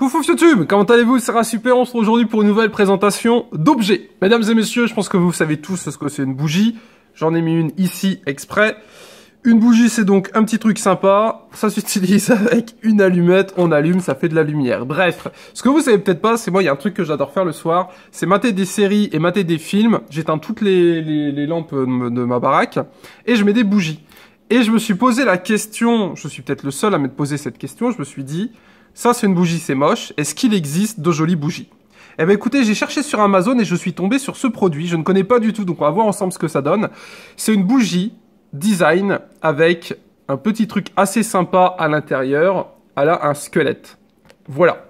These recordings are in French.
Poufouf YouTube, comment allez-vous sera super, on se retrouve aujourd'hui pour une nouvelle présentation d'objets. Mesdames et messieurs, je pense que vous savez tous ce que c'est une bougie. J'en ai mis une ici exprès. Une bougie, c'est donc un petit truc sympa. Ça s'utilise avec une allumette, on allume, ça fait de la lumière. Bref, ce que vous savez peut-être pas, c'est moi, il y a un truc que j'adore faire le soir, c'est mater des séries et mater des films. J'éteins toutes les, lampes de, ma baraque et je mets des bougies. Et je me suis posé la question, je suis peut-être le seul à me poser cette question, je me suis dit, ça c'est une bougie, c'est moche, est-ce qu'il existe de jolies bougies eh ben écoutez, j'ai cherché sur Amazon et je suis tombé sur ce produit, je ne connais pas du tout, donc on va voir ensemble ce que ça donne. C'est une bougie design avec un petit truc assez sympa à l'intérieur, elle a un squelette. Voilà.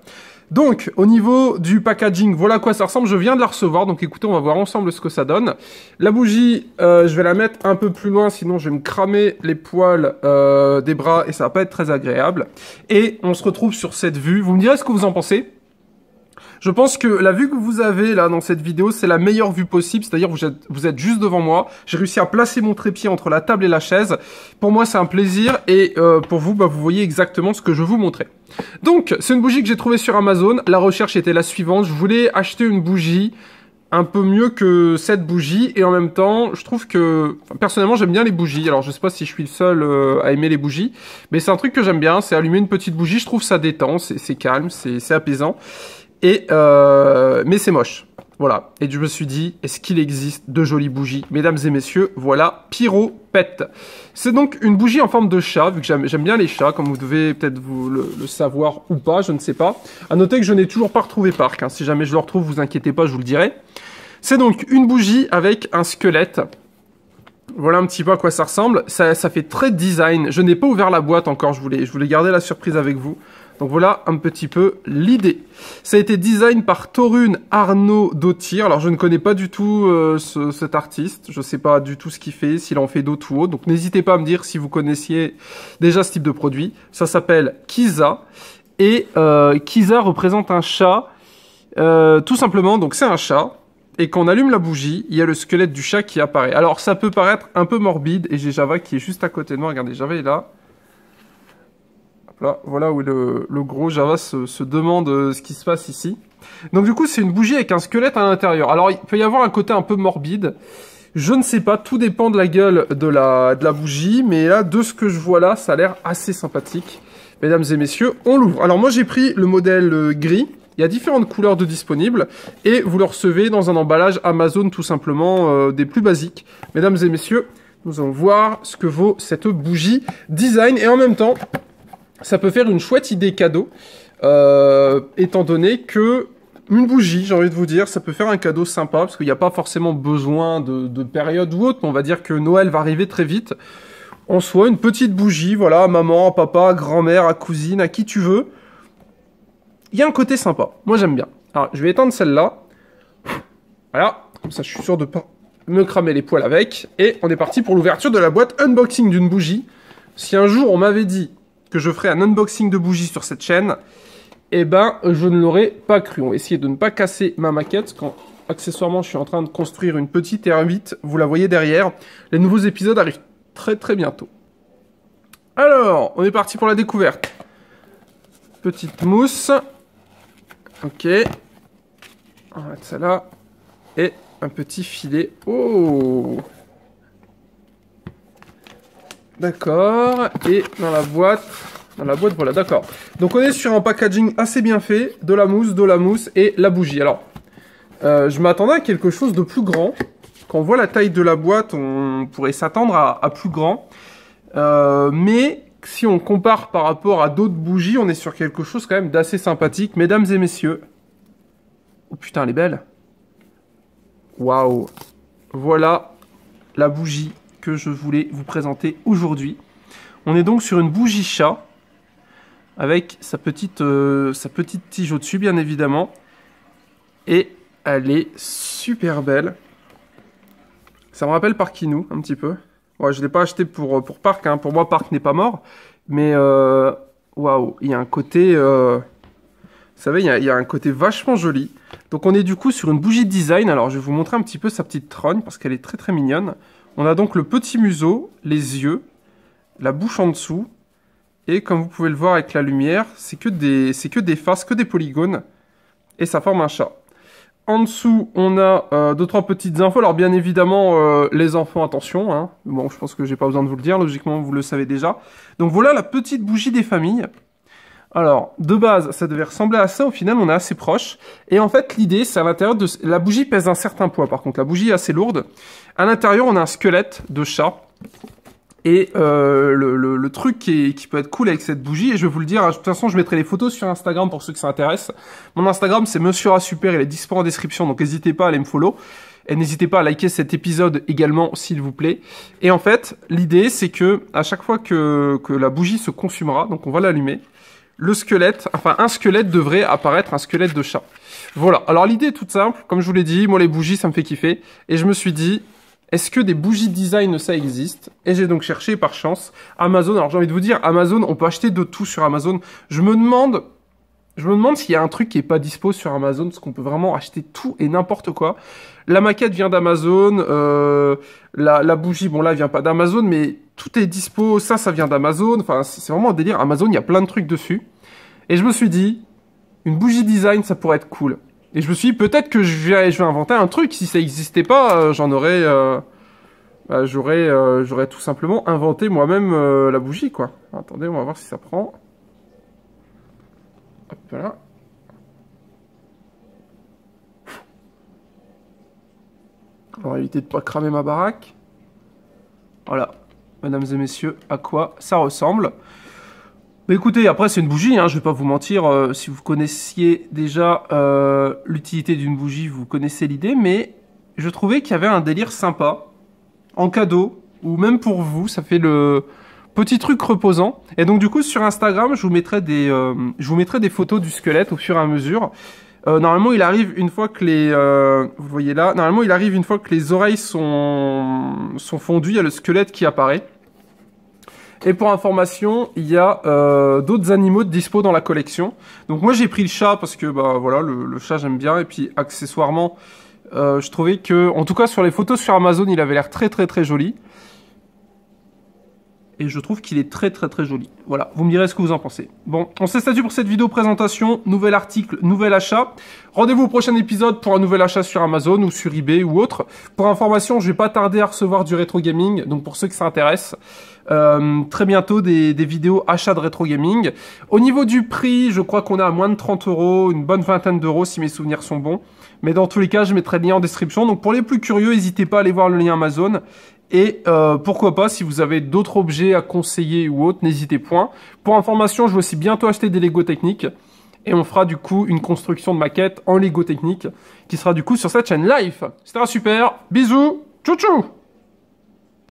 Donc, au niveau du packaging, voilà à quoi ça ressemble. Je viens de la recevoir, donc écoutez, on va voir ensemble ce que ça donne. La bougie, euh, je vais la mettre un peu plus loin, sinon je vais me cramer les poils euh, des bras et ça va pas être très agréable. Et on se retrouve sur cette vue. Vous me direz ce que vous en pensez je pense que la vue que vous avez là dans cette vidéo, c'est la meilleure vue possible, c'est-à-dire vous êtes, vous êtes juste devant moi. J'ai réussi à placer mon trépied entre la table et la chaise. Pour moi, c'est un plaisir et euh, pour vous, bah, vous voyez exactement ce que je vous montrais. Donc, c'est une bougie que j'ai trouvée sur Amazon. La recherche était la suivante. Je voulais acheter une bougie un peu mieux que cette bougie et en même temps je trouve que personnellement j'aime bien les bougies alors je sais pas si je suis le seul euh, à aimer les bougies mais c'est un truc que j'aime bien c'est allumer une petite bougie je trouve ça détend c'est calme c'est apaisant et, euh, mais c'est moche. Voilà. Et je me suis dit, est-ce qu'il existe de jolies bougies Mesdames et messieurs, voilà Pyro Pet. C'est donc une bougie en forme de chat, vu que j'aime bien les chats, comme vous devez peut-être le, savoir ou pas, je ne sais pas. À noter que je n'ai toujours pas retrouvé Park, hein. Si jamais je le retrouve, vous inquiétez pas, je vous le dirai. C'est donc une bougie avec un squelette. Voilà un petit peu à quoi ça ressemble. Ça, fait très design. Je n'ai pas ouvert la boîte encore, je voulais garder la surprise avec vous. Donc voilà un petit peu l'idée. Ça a été design par Torun Arnaud Dautir. Alors je ne connais pas du tout euh, cet artiste, je ne sais pas du tout ce qu'il fait, s'il en fait d'autres ou autres. Donc n'hésitez pas à me dire si vous connaissiez déjà ce type de produit. Ça s'appelle Kiza. Et euh, Kiza représente un chat. Euh, tout simplement, donc c'est un chat. Et quand on allume la bougie, il y a le squelette du chat qui apparaît. Alors ça peut paraître un peu morbide, et j'ai Java qui est juste à côté de moi. Regardez, Java est là. Voilà, voilà où le, gros Java se, demande euh, ce qui se passe ici. Donc du coup, c'est une bougie avec un squelette à l'intérieur. Alors, il peut y avoir un côté un peu morbide. Je ne sais pas, tout dépend de la gueule de la, la bougie, mais là, de ce que je vois là, ça a l'air assez sympathique. Mesdames et messieurs, on l'ouvre. Alors moi, j'ai pris le modèle euh, gris. Il y a différentes couleurs de disponibles et vous le recevez dans un emballage Amazon tout simplement euh, des plus basiques. Mesdames et messieurs, nous allons voir ce que vaut cette bougie design et en même temps ça peut faire une chouette idée cadeau, euh, étant donné que une bougie, j'ai envie de vous dire, ça peut faire un cadeau sympa, parce qu'il n'y a pas forcément besoin de, période ou autre, on va dire que Noël va arriver très vite. En soit, une petite bougie, voilà, à maman, papa, grand-mère, à cousine, à qui tu veux. Il y a un côté sympa. Moi, j'aime bien. Alors, je vais éteindre celle-là. Voilà, comme ça, je suis sûr de pas me cramer les poils avec. Et on est parti pour l'ouverture de la boîte unboxing d'une bougie. Si un jour on m'avait dit que je ferai un unboxing de bougies sur cette chaîne, eh ben, je ne l'aurais pas cru. On va essayer de ne pas casser ma maquette quand accessoirement je suis en train de construire une petite R8, vous la voyez derrière. Les nouveaux épisodes arrivent très très bientôt. Alors, on est parti pour la découverte. Petite mousse. Ok. On va mettre ça là. Et un petit filet. Oh D'accord. Et dans la boîte, dans la boîte, voilà, d'accord. Donc on est sur un packaging assez bien fait, de la mousse, de la mousse et la bougie. Alors, euh, je m'attendais à quelque chose de plus grand. Quand on voit la taille de la boîte, on pourrait s'attendre à, plus grand. Euh, mais si on compare par rapport à d'autres bougies, on est sur quelque chose quand même d'assez sympathique. Mesdames et messieurs. Oh putain, elle est belle. Waouh. Voilà la bougie que je voulais vous présenter aujourd'hui. On est donc sur une bougie chat avec sa petite, euh, sa petite tige au-dessus, bien évidemment. Et elle est super belle. Ça me rappelle Parkinou, un petit peu. je ne l'ai pas acheté pour, euh, pour Park. Hein. Pour moi, Park n'est pas mort. Mais euh, waouh, il y a un côté... vous savez, il y, a, un côté vachement joli. Donc on est du coup sur une bougie de design. Alors je vais vous montrer un petit peu sa petite trogne parce qu'elle est très très mignonne. On a donc le petit museau, les yeux, la bouche en dessous, et comme vous pouvez le voir avec la lumière, c'est que, des, que des faces, que des polygones, et ça forme un chat. En dessous, on a euh, deux trois petites infos. Alors bien évidemment, euh, les enfants, attention. Hein. Bon, je pense que j'ai pas besoin de vous le dire. Logiquement, vous le savez déjà. Donc voilà la petite bougie des familles. Alors, de base, ça devait ressembler à ça. Au final, on est assez proche. Et en fait, l'idée, c'est à l'intérieur de... La bougie pèse un certain poids, par contre. La bougie est assez lourde. À l'intérieur, on a un squelette de chat. Et euh, le, truc qui, peut être cool avec cette bougie, et je vais vous le dire, hein, de toute façon je mettrai les photos sur Instagram pour ceux que ça intéresse. Mon Instagram c'est Monsieur Super, il est dispo en description, donc n'hésitez pas à aller me follow. Et n'hésitez pas à liker cet épisode également s'il vous plaît. Et en fait, l'idée c'est que à chaque fois que, que la bougie se consumera, donc on va l'allumer, le squelette, enfin un squelette devrait apparaître, un squelette de chat. Voilà, alors l'idée est toute simple, comme je vous l'ai dit, moi les bougies ça me fait kiffer, et je me suis dit, est-ce que des bougies design ça existe Et j'ai donc cherché par chance Amazon, alors j'ai envie de vous dire, Amazon, on peut acheter de tout sur Amazon, je me demande... Je me demande s'il y a un truc qui est pas dispo sur Amazon, parce qu'on peut vraiment acheter tout et n'importe quoi. La maquette vient d'Amazon, euh, la, bougie, bon là, vient pas d'Amazon, mais tout est dispo, ça, ça vient d'Amazon, enfin, c'est vraiment un délire. Amazon, il y a plein de trucs dessus. Et je me suis dit, une bougie design, ça pourrait être cool. Et je me suis dit, peut-être que je vais, inventer un truc. Si ça n'existait pas, euh, j'en aurais. Euh, bah, j'aurais, euh, j'aurais tout simplement inventé moi-même la bougie, quoi. Attendez, on va voir si ça prend. Hop là. On va éviter de pas cramer ma baraque. Voilà, mesdames et messieurs, à quoi ça ressemble écoutez, après c'est une bougie, hein, je vais pas vous mentir, euh, si vous connaissiez déjà euh, l'utilité d'une bougie, vous connaissez l'idée, mais je trouvais qu'il y avait un délire sympa, en cadeau, ou même pour vous, ça fait le petit truc reposant. Et donc du coup sur Instagram, je vous mettrai des, euh, je vous mettrai des photos du squelette au fur et à mesure. normalement il arrive une fois que les, vous voyez là, normalement il arrive une fois que les oreilles sont, sont fondues, il y a le squelette qui apparaît. Et pour information, il y a euh, d'autres animaux de dispo dans la collection. Donc moi j'ai pris le chat parce que bah voilà le, chat j'aime bien et puis accessoirement euh, je trouvais que en tout cas sur les photos sur Amazon il avait l'air très très très joli et je trouve qu'il est très très très joli. Voilà, vous me direz ce que vous en pensez. Bon, on s'est statué pour cette vidéo présentation, nouvel article, nouvel achat. Rendez-vous au prochain épisode pour un nouvel achat sur Amazon ou sur eBay ou autre. Pour information, je vais pas tarder à recevoir du rétro gaming, donc pour ceux qui s'intéressent, euh, très bientôt des, vidéos achats de rétro gaming. Au niveau du prix, je crois qu'on a à moins de 30 euros, une bonne vingtaine d'euros si mes souvenirs sont bons. Mais dans tous les cas, je mettrai le lien en description. Donc pour les plus curieux, n'hésitez pas à aller voir le lien Amazon et euh, pourquoi pas, si vous avez d'autres objets à conseiller ou autres, n'hésitez point. Pour information, je vais aussi bientôt acheter des Lego techniques. Et on fera du coup une construction de maquette en Lego technique qui sera du coup sur cette chaîne live. C'était super. Bisous. Tchou tchou